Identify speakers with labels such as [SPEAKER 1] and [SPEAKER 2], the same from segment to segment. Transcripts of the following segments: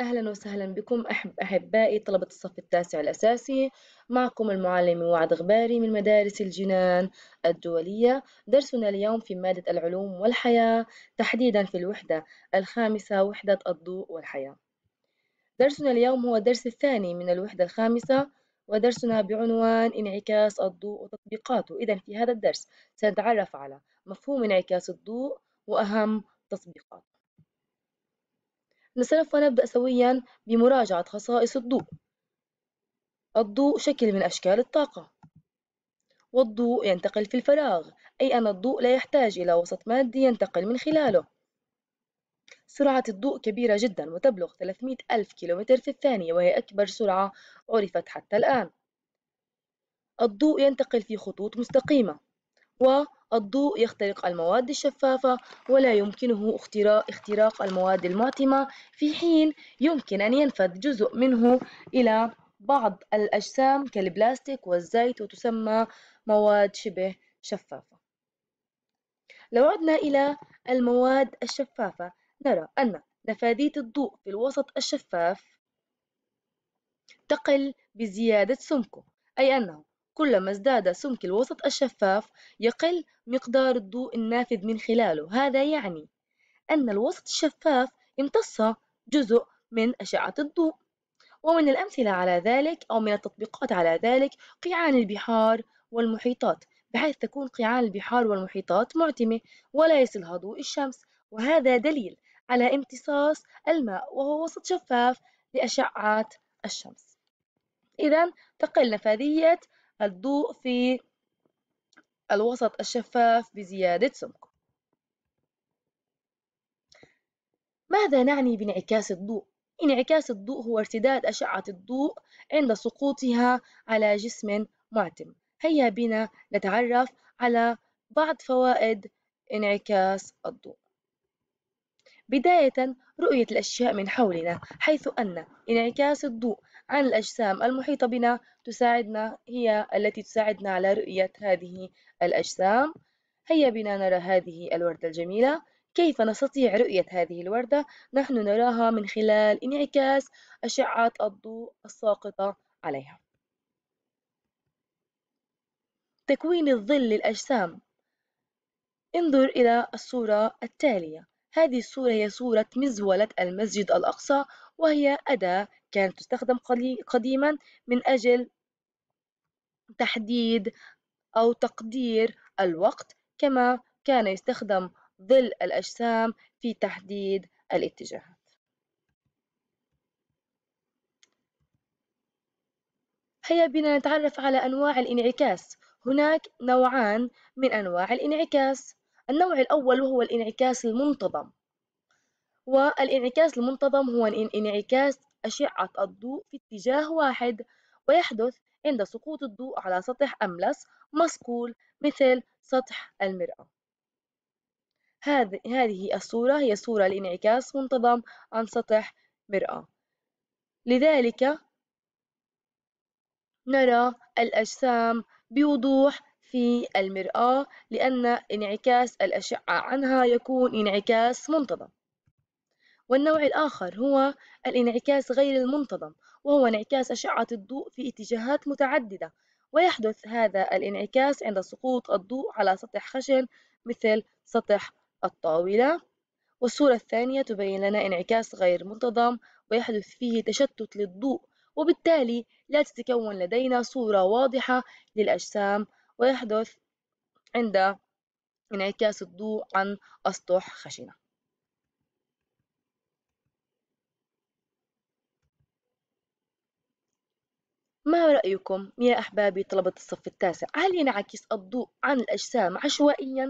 [SPEAKER 1] أهلا وسهلا بكم أحب أحبائي طلبة الصف التاسع الأساسي معكم المعلم وعد غباري من مدارس الجنان الدولية درسنا اليوم في مادة العلوم والحياة تحديدا في الوحدة الخامسة وحدة الضوء والحياة درسنا اليوم هو الدرس الثاني من الوحدة الخامسة ودرسنا بعنوان انعكاس الضوء وتطبيقاته إذا في هذا الدرس سنتعرف على مفهوم انعكاس الضوء وأهم تطبيقاته للسلف نبدأ سويا بمراجعة خصائص الضوء الضوء شكل من أشكال الطاقة والضوء ينتقل في الفراغ أي أن الضوء لا يحتاج إلى وسط مادي ينتقل من خلاله سرعة الضوء كبيرة جدا وتبلغ 300 ألف كيلومتر في الثانية وهي أكبر سرعة عرفت حتى الآن الضوء ينتقل في خطوط مستقيمة و الضوء يخترق المواد الشفافة ولا يمكنه اختراق المواد المعتمة في حين يمكن أن ينفذ جزء منه إلى بعض الأجسام كالبلاستيك والزيت وتسمى مواد شبه شفافة لو عدنا إلى المواد الشفافة نرى أن نفاذية الضوء في الوسط الشفاف تقل بزيادة سمكه أي أنه كلما ازداد سمك الوسط الشفاف يقل مقدار الضوء النافذ من خلاله هذا يعني أن الوسط الشفاف امتص جزء من أشعة الضوء ومن الأمثلة على ذلك أو من التطبيقات على ذلك قيعان البحار والمحيطات بحيث تكون قيعان البحار والمحيطات معتمة ولا يصلها ضوء الشمس وهذا دليل على امتصاص الماء وهو وسط شفاف لأشعة الشمس إذا تقل نفاذية الضوء في الوسط الشفاف بزيادة سمكه ماذا نعني بانعكاس الضوء؟ انعكاس الضوء هو ارتداد أشعة الضوء عند سقوطها على جسم معتم هيا بنا نتعرف على بعض فوائد انعكاس الضوء بداية رؤية الأشياء من حولنا حيث أن انعكاس الضوء عن الأجسام المحيطة بنا تساعدنا هي التي تساعدنا على رؤية هذه الأجسام هيا بنا نرى هذه الوردة الجميلة كيف نستطيع رؤية هذه الوردة؟ نحن نراها من خلال انعكاس أشعة الضوء الساقطة عليها تكوين الظل للأجسام انظر إلى الصورة التالية هذه الصورة هي صورة مزولة المسجد الأقصى وهي أداة كانت تستخدم قديما من أجل تحديد أو تقدير الوقت كما كان يستخدم ظل الأجسام في تحديد الاتجاهات هيا بنا نتعرف على أنواع الانعكاس هناك نوعان من أنواع الانعكاس النوع الأول وهو الانعكاس المنتظم والانعكاس المنتظم هو انعكاس أشعة الضوء في اتجاه واحد ويحدث عند سقوط الضوء على سطح أملس مصقول مثل سطح المرأة هذه الصورة هي صورة لانعكاس منتظم عن سطح مرأة لذلك نرى الأجسام بوضوح في المرآة لأن انعكاس الأشعة عنها يكون انعكاس منتظم والنوع الآخر هو الانعكاس غير المنتظم وهو انعكاس أشعة الضوء في اتجاهات متعددة ويحدث هذا الانعكاس عند سقوط الضوء على سطح خشن مثل سطح الطاولة والصورة الثانية تبين لنا انعكاس غير منتظم ويحدث فيه تشتت للضوء وبالتالي لا تتكون لدينا صورة واضحة للأجسام ويحدث عند انعكاس الضوء عن أسطح خشنة ما رأيكم يا أحبابي طلبة الصف التاسع هل ينعكس الضوء عن الأجسام عشوائيا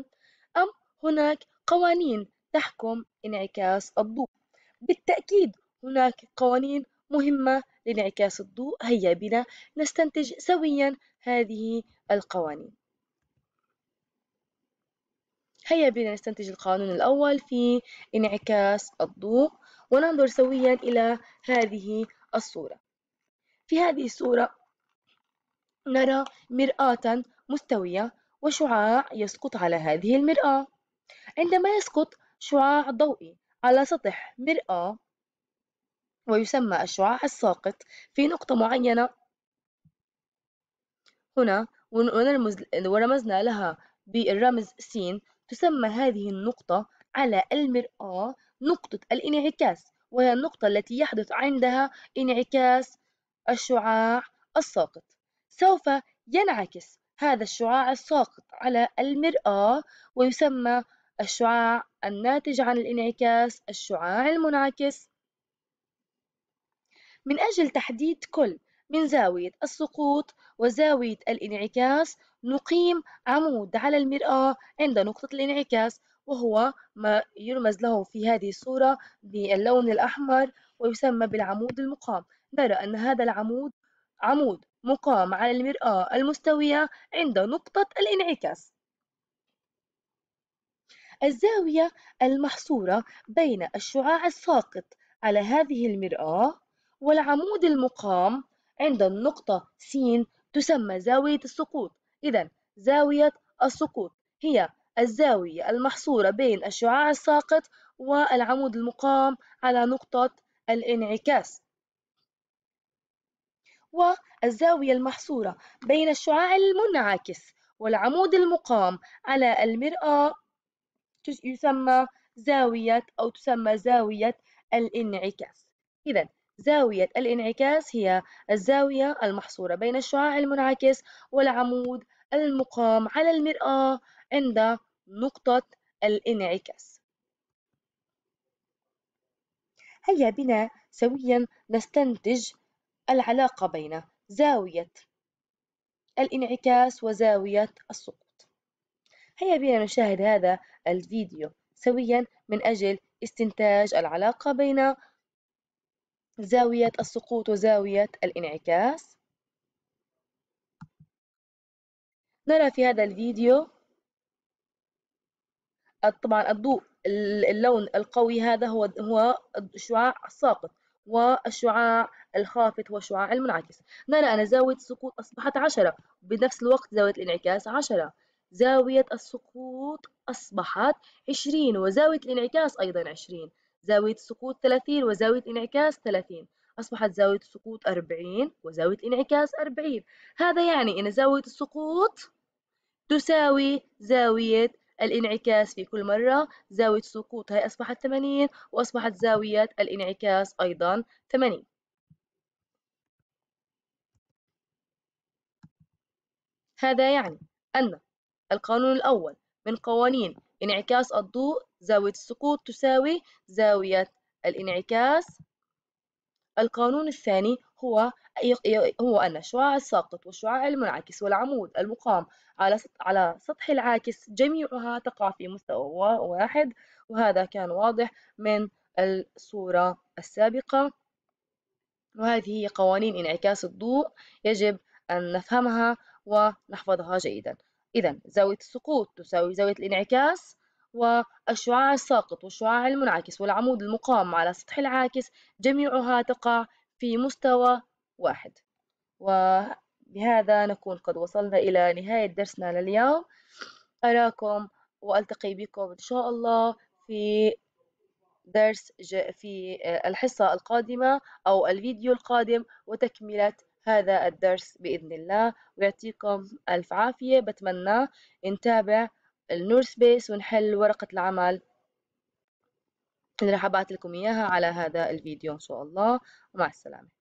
[SPEAKER 1] أم هناك قوانين تحكم انعكاس الضوء بالتأكيد هناك قوانين مهمة لانعكاس الضوء هيا بنا نستنتج سويا هذه القوانين هيا بنا نستنتج القانون الأول في انعكاس الضوء وننظر سويا إلى هذه الصورة في هذه الصورة نرى مرآة مستوية وشعاع يسقط على هذه المرآة عندما يسقط شعاع ضوئي على سطح مرآة ويسمى الشعاع الساقط في نقطة معينة هنا ورمزنا لها بالرمز س تسمى هذه النقطة على المرآة نقطة الانعكاس وهي النقطة التي يحدث عندها انعكاس الشعاع الساقط سوف ينعكس هذا الشعاع الساقط على المرآة ويسمى الشعاع الناتج عن الانعكاس الشعاع المنعكس من أجل تحديد كل من زاوية السقوط وزاوية الانعكاس نقيم عمود على المرآة عند نقطة الانعكاس وهو ما يرمز له في هذه الصورة باللون الأحمر ويسمى بالعمود المقام نرى أن هذا العمود عمود مقام على المرآة المستوية عند نقطة الانعكاس الزاوية المحصورة بين الشعاع الساقط على هذه المرآة والعمود المقام عند النقطة س تسمى زاوية السقوط إذا زاوية السقوط هي الزاوية المحصورة بين الشعاع الساقط والعمود المقام على نقطة الانعكاس والزاوية المحصورة بين الشعاع المنعكس والعمود المقام على المرآة يسمى زاوية أو تسمى زاوية الانعكاس إذا زاوية الانعكاس هي الزاوية المحصورة بين الشعاع المنعكس والعمود المقام على المرآة عند نقطة الانعكاس هيا بنا سويا نستنتج العلاقة بين زاوية الانعكاس وزاوية السقوط هيا بنا نشاهد هذا الفيديو سويا من أجل استنتاج العلاقة بين زاوية السقوط وزاوية الانعكاس نرى في هذا الفيديو طبعا الضوء اللون القوي هذا هو هو الشعاع الساقط والشعاع الخافت هو الشعاع المنعكس نرى أن زاوية السقوط أصبحت عشرة بنفس الوقت زاوية الانعكاس عشرة زاوية السقوط أصبحت عشرين وزاوية الانعكاس أيضا عشرين زاوية السقوط 30 وزاوية انعكاس 30 أصبحت زاوية السقوط 40 وزاوية الانعكاس 40 هذا يعني أن زاوية السقوط تساوي زاوية الانعكاس في كل مرة زاوية السقوط هي أصبحت 80 وأصبحت زاوية الانعكاس أيضا 80 هذا يعني أن القانون الأول من قوانين انعكاس الضوء زاوية السقوط تساوي زاوية الانعكاس القانون الثاني هو هو أن الشعاع الساقط والشعاع المنعكس والعمود المقام على على سطح العاكس جميعها تقع في مستوى واحد وهذا كان واضح من الصورة السابقة وهذه هي قوانين انعكاس الضوء يجب أن نفهمها ونحفظها جيدا إذا زاوية السقوط تساوي زاوية الانعكاس والشعاع الساقط والشعاع المنعكس والعمود المقام على سطح العاكس جميعها تقع في مستوى واحد وبهذا نكون قد وصلنا إلى نهاية درسنا لليوم أراكم وألتقي بكم إن شاء الله في درس في الحصة القادمة أو الفيديو القادم وتكملة هذا الدرس بإذن الله ويعطيكم ألف عافية بتمنى نتابع النور سبيس ونحل ورقة العمل اللي رح أبعث لكم إياها على هذا الفيديو إن شاء الله ومع السلامة